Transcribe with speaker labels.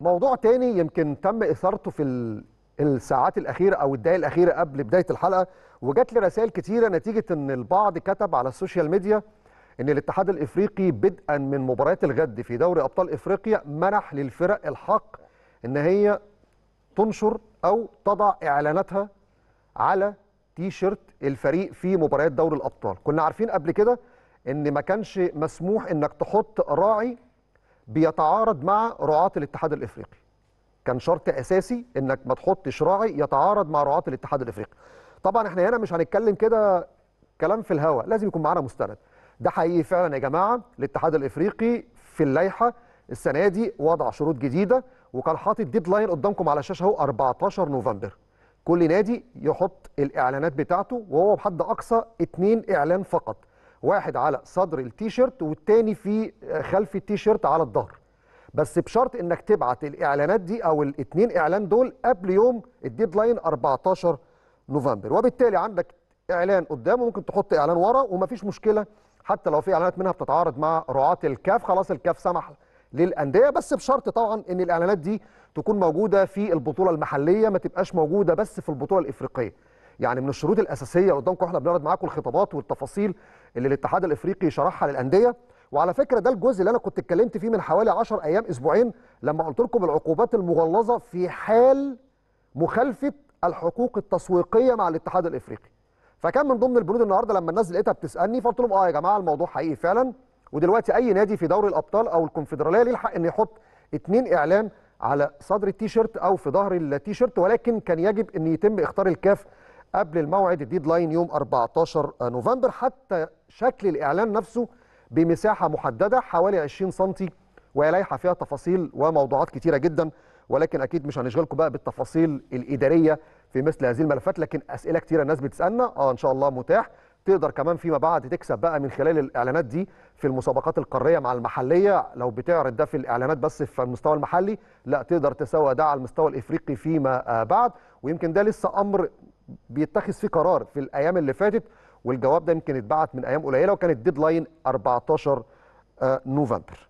Speaker 1: موضوع تاني يمكن تم اثارته في الساعات الاخيره او الدقائق الاخيره قبل بدايه الحلقه وجات لي رسائل كتيره نتيجه ان البعض كتب على السوشيال ميديا ان الاتحاد الافريقي بدءا من مباريات الغد في دوري ابطال افريقيا منح للفرق الحق ان هي تنشر او تضع اعلاناتها على تي شيرت الفريق في مباريات دوري الابطال كنا عارفين قبل كده ان ما كانش مسموح انك تحط راعي بيتعارض مع رعاة الاتحاد الافريقي كان شرط اساسي انك ما تحطش راعي يتعارض مع رعاة الاتحاد الافريقي طبعا احنا هنا مش هنتكلم كده كلام في الهوا لازم يكون معانا مستند ده حقيقي فعلا يا جماعه الاتحاد الافريقي في اللائحه السنه دي وضع شروط جديده وكان حاطط ديدلاين قدامكم على الشاشه اهو 14 نوفمبر كل نادي يحط الاعلانات بتاعته وهو بحد اقصى اثنين اعلان فقط واحد على صدر التيشيرت والتاني في خلف التيشيرت على الظهر بس بشرط انك تبعت الاعلانات دي او الاثنين اعلان دول قبل يوم الديدلاين 14 نوفمبر وبالتالي عندك اعلان قدام وممكن تحط اعلان ورا ومفيش مشكله حتى لو في اعلانات منها بتتعارض مع رعاه الكاف خلاص الكاف سمح للانديه بس بشرط طبعا ان الاعلانات دي تكون موجوده في البطوله المحليه ما تبقاش موجوده بس في البطوله الافريقيه يعني من الشروط الاساسيه قدامكم احنا بنعرض معاكم الخطابات والتفاصيل اللي الاتحاد الافريقي شرحها للانديه وعلى فكره ده الجزء اللي انا كنت اتكلمت فيه من حوالي 10 ايام اسبوعين لما قلت لكم العقوبات المغلظه في حال مخالفه الحقوق التسويقيه مع الاتحاد الافريقي فكان من ضمن البنود النهارده لما الناس لقيتها بتسالني فقلت لهم اه يا جماعه الموضوع حقيقي فعلا ودلوقتي اي نادي في دوري الابطال او الكونفدراليه ليه الحق انه يحط اثنين اعلان على صدر التيشيرت او في ظهر التيشيرت ولكن كان يجب ان يتم اختار الكاف قبل الموعد الديدلاين يوم 14 نوفمبر حتى شكل الإعلان نفسه بمساحة محددة حوالي 20 سم ولائحة فيها تفاصيل وموضوعات كتيرة جدا ولكن أكيد مش هنشغلكم بقى بالتفاصيل الإدارية في مثل هذه الملفات لكن أسئلة كتيرة الناس بتسألنا اه إن شاء الله متاح تقدر كمان فيما بعد تكسب بقى من خلال الاعلانات دي في المسابقات القاريه مع المحليه لو بتعرض ده في الاعلانات بس في المستوى المحلي لا تقدر تسوى ده على المستوى الافريقي فيما آه، بعد ويمكن ده لسه امر بيتخذ فيه قرار في الايام اللي فاتت والجواب ده يمكن اتبعت من ايام قليله وكانت ديدلاين 14 آه، نوفمبر